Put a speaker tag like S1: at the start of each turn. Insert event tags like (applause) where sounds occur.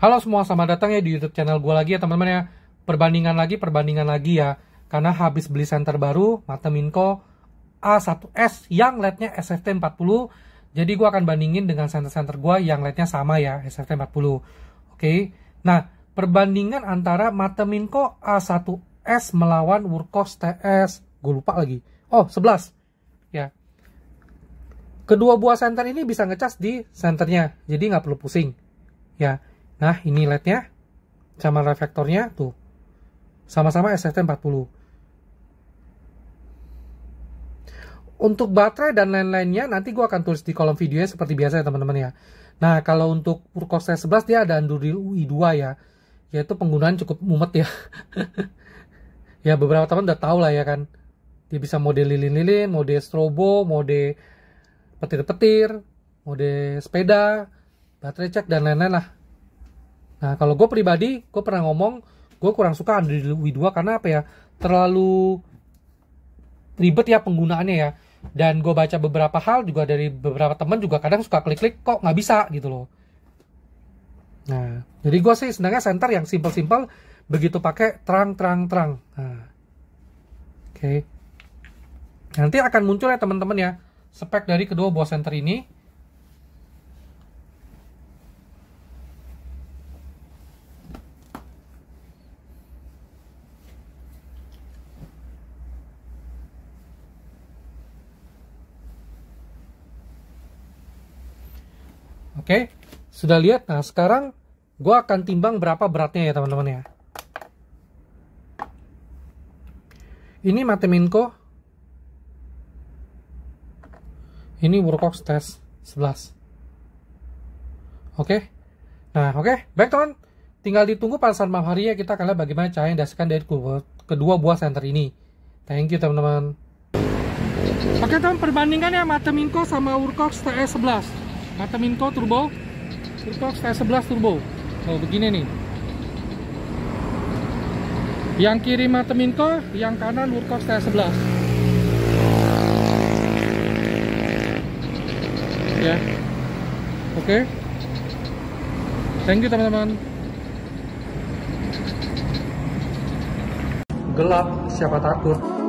S1: Halo semua, selamat datang ya di YouTube channel gue lagi ya teman-teman ya. Perbandingan lagi, perbandingan lagi ya. Karena habis beli senter baru, Mata Minko A1S yang LED-nya SFT40. Jadi gue akan bandingin dengan senter-senter gue yang LED-nya sama ya, SFT40. Oke, nah perbandingan antara Mata Minko A1S melawan Workhorse TS. Gue lupa lagi. Oh, 11. Ya. Kedua buah senter ini bisa ngecas di senternya, jadi nggak perlu pusing. Ya, Nah, ini LED-nya sama reflektornya tuh. Sama-sama SST 40 Untuk baterai dan lain-lainnya nanti gue akan tulis di kolom videonya seperti biasa ya teman-teman ya. Nah, kalau untuk Purkoset 11 dia ada Android UI2 ya. Yaitu penggunaan cukup mumet ya. (laughs) ya beberapa teman udah tahu lah ya kan. Dia bisa mode lilin-lilin, mode strobo, mode petir-petir, mode sepeda, baterai cek dan lain-lain lah. Nah kalau gue pribadi, gue pernah ngomong gue kurang suka Android W2 karena apa ya terlalu ribet ya penggunaannya ya. Dan gue baca beberapa hal juga dari beberapa temen juga kadang suka klik-klik kok nggak bisa gitu loh. Nah jadi gue sih sebenarnya center yang simple-simple begitu pakai terang terang terang. Nah, Oke. Okay. Nanti akan muncul ya teman-teman ya spek dari kedua buah center ini Oke, okay? sudah lihat. Nah, sekarang gue akan timbang berapa beratnya ya teman-teman ya. Ini Mateminko, Ini Workox Test 11. Oke. Okay? Nah, oke. Okay. Baik teman. Tinggal ditunggu pada saat malam hari ya kita akan lihat bagaimana cahaya yang dihasilkan dari kedua buah senter ini. Thank you teman-teman. Oke teman, perbandingan ya Mateminko sama Workox TS11 mata Minco turbo Turbox T11 turbo oh begini nih yang kiri mata Minco yang kanan Woodcock T11 ya oke okay. thank you teman-teman gelap siapa takut